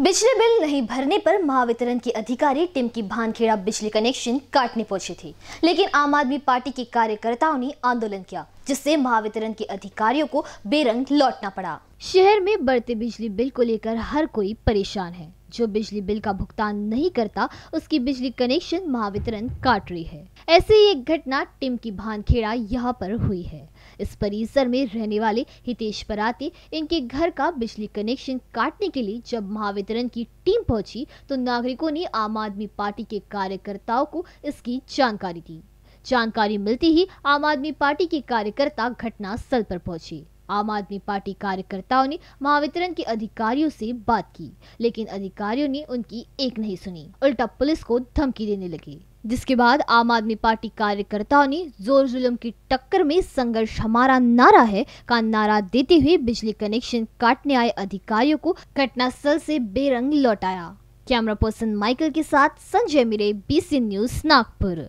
बिजली बिल नहीं भरने पर महावितरण के अधिकारी टीम की भानखेड़ा बिजली कनेक्शन काटने पहुंची थी लेकिन आम आदमी पार्टी के कार्यकर्ताओं ने आंदोलन किया जिससे महावितरण के अधिकारियों को बेरंग लौटना पड़ा शहर में बढ़ते बिजली बिल को लेकर हर कोई परेशान है जो बिजली बिल का भुगतान नहीं करता उसकी बिजली कनेक्शन महावितरण काट रही है ऐसी ही एक घटना टिम की भानखेड़ा यहाँ पर हुई है इस परिसर में रहने वाले हितेश पराते इनके घर का बिजली कनेक्शन काटने के लिए जब महावितरण की टीम पहुंची तो नागरिकों ने आम आदमी पार्टी के कार्यकर्ताओं को इसकी जानकारी दी जानकारी मिलती ही आम आदमी पार्टी के कार्यकर्ता घटना स्थल पर पहुंचे आम आदमी पार्टी कार्यकर्ताओं ने महावितरण के अधिकारियों से बात की लेकिन अधिकारियों ने उनकी एक नहीं सुनी उल्टा पुलिस को धमकी देने लगे जिसके बाद आम आदमी पार्टी कार्यकर्ताओं ने जोर जुलम की टक्कर में संघर्ष हमारा नारा है का नारा देते हुए बिजली कनेक्शन काटने आए अधिकारियों को घटनास्थल से बेरंग लौटाया कैमरा पर्सन माइकल के साथ संजय मिरे बीसी न्यूज नागपुर